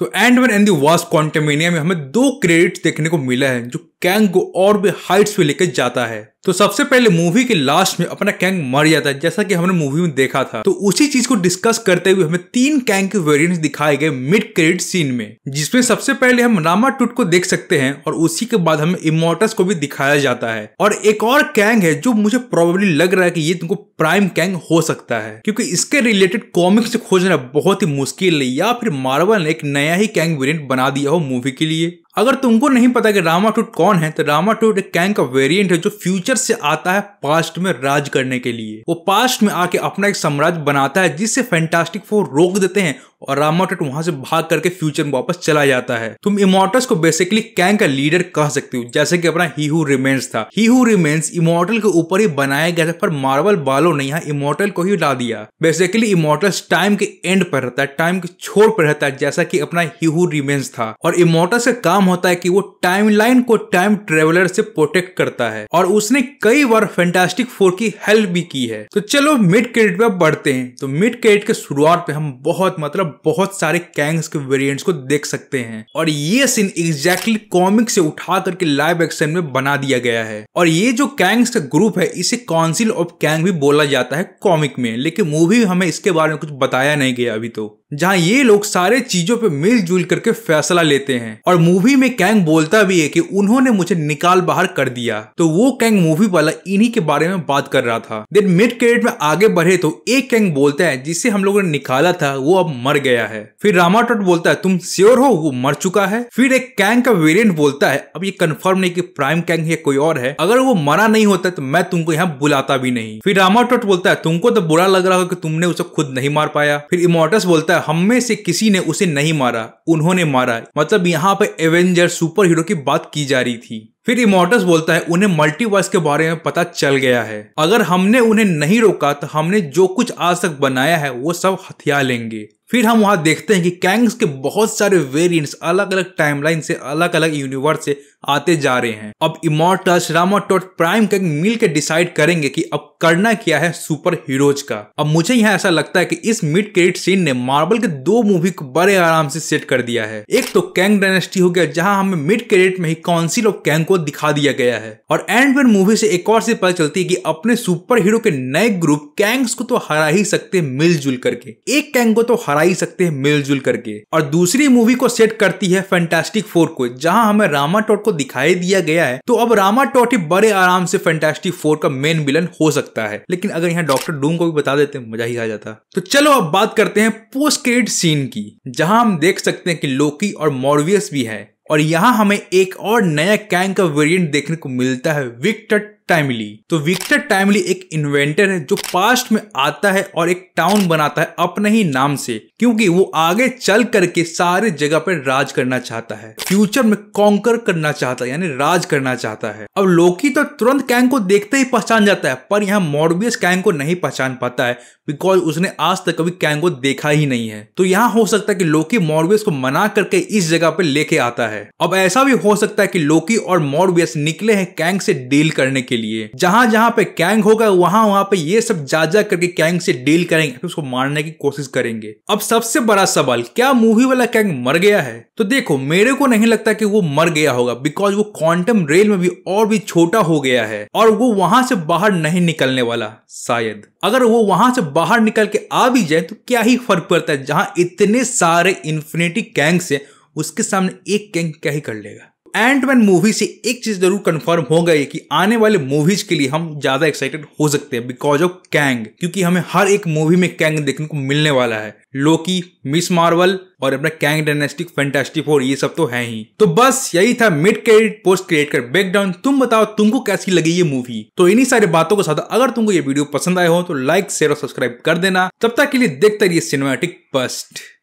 तो Ant Man and the Wasp Quantumania में हमें दो क्रेडिट्स देखने को मिला है जो कैंग को और भी हाइट्स पे लेकर जाता है तो सबसे पहले मूवी के लास्ट में अपना कैंग मर जाता है जैसा कि हमने मूवी में देखा था तो उसी चीज को डिस्कस करते हुए हमें तीन कैंग के वेरिएंट्स दिखाए गए मिड क्रेडिट सीन में जिसमें सबसे पहले हम रामा टूट को देख सकते हैं और उसी के बाद हमें इमोटस को भी दिखाया जाता है और एक और कैंग है जो मुझे प्रॉबेबली लग रहा है की ये तुमको प्राइम कैंग हो सकता है क्योंकि इसके रिलेटेड कॉमिक्स खोजना बहुत ही मुश्किल है या फिर मार्वल ने एक नया ही कैंग वेरियंट बना दिया हो मूवी के लिए अगर तुमको नहीं पता कि टूट कौन है तो रामाटूट एक कैंग का वेरिएंट है जो फ्यूचर से आता है पास्ट में राज करने के लिए वो पास्ट में आके अपना एक साम्राज्य बनाता है जिससे फैंटास्टिक फोर रोक देते हैं और रामाटेट वहां से भाग करके फ्यूचर में वापस चला जाता है तुम इमोटल्स को बेसिकली कैंग का लीडर कह सकते हो जैसे कि अपना ही हू रिमेन्स था ही हू रिमेन्स इमोटल के ऊपर ही बनाया गया था पर मार्बल बालों ने यहाँ इमोटल को ही डाल दिया बेसिकली इमोटल्स टाइम के एंड पर रहता है टाइम के छोर पर रहता है जैसा की अपना ही हू रिमेन्स था और इमोटल्स का काम होता है की वो टाइम को टाइम ट्रेवलर से प्रोटेक्ट करता है और उसने कई बार फैंटास्टिक फोर की हेल्प भी की है तो चलो मिड क्रेडिट पे बढ़ते हैं तो मिड क्रेडिट के शुरुआत पे हम बहुत मतलब बहुत सारे कैंग्स के वेरिएंट्स को देख सकते हैं और ये सीन एग्जैक्टली कॉमिक से उठा करके लाइव एक्शन में बना दिया गया है और ये जो कैंग्स का ग्रुप है इसे काउंसिल ऑफ कैंग भी बोला जाता है कॉमिक में लेकिन मूवी हमें इसके बारे में कुछ बताया नहीं गया अभी तो जहाँ ये लोग सारे चीजों पे मिलजुल करके फैसला लेते हैं और मूवी में कैंग बोलता भी है कि उन्होंने मुझे निकाल बाहर कर दिया तो वो कैंग मूवी वाला इन्हीं के बारे में बात कर रहा था देन मिड क्रेडिट में आगे बढ़े तो एक कैंग बोलता है जिसे हम लोगों ने निकाला था वो अब मर गया है फिर रामाटोट बोलता है तुम श्योर हो वो मर चुका है फिर एक कैंग का वेरियंट बोलता है अब ये कन्फर्म नहीं की प्राइम कैंग है कोई और है अगर वो मरा नहीं होता तो मैं तुमको यहाँ बुलाता भी नहीं फिर रामाटोट बोलता है तुमको तो बुरा लग रहा हो कि तुमने उसे खुद नहीं मार पाया फिर इमोटस बोलता है हम में से किसी ने उसे नहीं मारा उन्होंने मारा मतलब यहाँ पे एवेंजर सुपर हीरो की बात की जा रही थी फिर इमोटस बोलता है उन्हें मल्टीवर्स के बारे में पता चल गया है अगर हमने उन्हें नहीं रोका तो हमने जो कुछ आज तक बनाया है वो सब हथिया लेंगे फिर हम वहां देखते हैं कि कैंग्स के बहुत सारे वेरिएंट्स अलग अलग टाइमलाइन से अलग अलग यूनिवर्स से आते जा रहे हैं अब इमोटस रामाटोट प्राइम कैंग मिल के डिसाइड करेंगे कि अब करना क्या है सुपर हीरोज का अब मुझे यहाँ ऐसा लगता है कि इस मिड क्रेडिट सीन ने मार्बल के दो मूवी को बड़े आराम से सेट कर दिया है एक तो कैंग डायनेस्टी हो गया जहाँ हमें मिड क्रेडिट में ही काउंसिल ऑफ कैंग को दिखा दिया गया है और एंड वन मूवी से एक और से पता चलती है कि अपने सुपर हीरो के नए ग्रुप कैंग्स को तो हरा ही सकते मिलजुल करके एक कैंग को तो हरा ही सकते हैं मिलजुल करके और दूसरी मूवी को सेट करती है फैंटास्टिक फोर को जहां हमें रामा टॉट को दिखाई दिया गया है तो अब रामा टॉट ही बड़े आराम से फैंटास्टिक फोर का मेन विलन हो सकता है लेकिन अगर यहाँ डॉक्टर डूम को भी बता देते मजा ही आ जाता तो चलो अब बात करते हैं पोस्ट क्रेडिट सीन की जहां हम देख सकते हैं कि लोकी और मॉरवियस भी है और यहाँ हमें एक और नया कैंग का वेरिएंट देखने को मिलता है विक्टर टाइमली तो विक्टर टाइमली एक इन्वेंटर है जो पास्ट में आता है और एक टाउन बनाता है अपने ही नाम से क्योंकि वो आगे चल करके सारे जगह पर राज करना चाहता है फ्यूचर में कॉन्कर करना चाहता है यानी राज करना चाहता है अब लोकी तो तुरंत कैंग को देखते ही पहचान जाता है पर यहाँ मोरबियस कैंग को नहीं पहचान पाता है बिकॉज उसने आज तक कभी कैंग को देखा ही नहीं है तो यहाँ हो सकता है कि लोकी मोरबियस को मना करके इस जगह पर लेके आता है अब ऐसा भी हो सकता है कि लोकी और मोरबियस निकले हैं कैंग से डील करने के लिए जहां जहां पे कैंग होगा वहां वहां पे ये सब जा जा करके कैंग से डील करेंगे तो उसको मारने की कोशिश करेंगे अब सबसे बड़ा सवाल क्या मूवी वाला कैंग मर गया है तो देखो मेरे को नहीं लगता कि वो मर गया होगा बिकॉज वो क्वांटम रेल में भी और भी छोटा हो गया है और वो वहां से बाहर नहीं निकलने वाला शायद अगर वो वहां से बाहर निकल के आ भी जाए तो क्या ही फर्क पड़ता है जहां इतने सारे इन्फिनिटी कैंग से उसके सामने एक कैंग क्या ही कर लेगा एंड मैन मूवी से एक चीज जरूर कंफर्म हो गई कि आने वाले मूवीज के लिए हम ज्यादा एक्साइटेड हो सकते हैं बिकॉज ऑफ कैंग क्योंकि हमें हर एक मूवी में कैंग देखने को मिलने वाला है लोकी मिस मार्वल और अपना कैंग डायनेस्टिक फैंटास्टिक फोर ये सब तो है ही तो बस यही था मिड क्रेडिट पोस्ट क्रिएट कर बैकडाउन तुम बताओ तुमको कैसी लगी ये मूवी तो इन्हीं सारे बातों के साथ अगर तुमको ये वीडियो पसंद आए हो तो लाइक शेयर और सब्सक्राइब कर देना तब तक के लिए देखते रहिए सिनेमैटिक पस्ट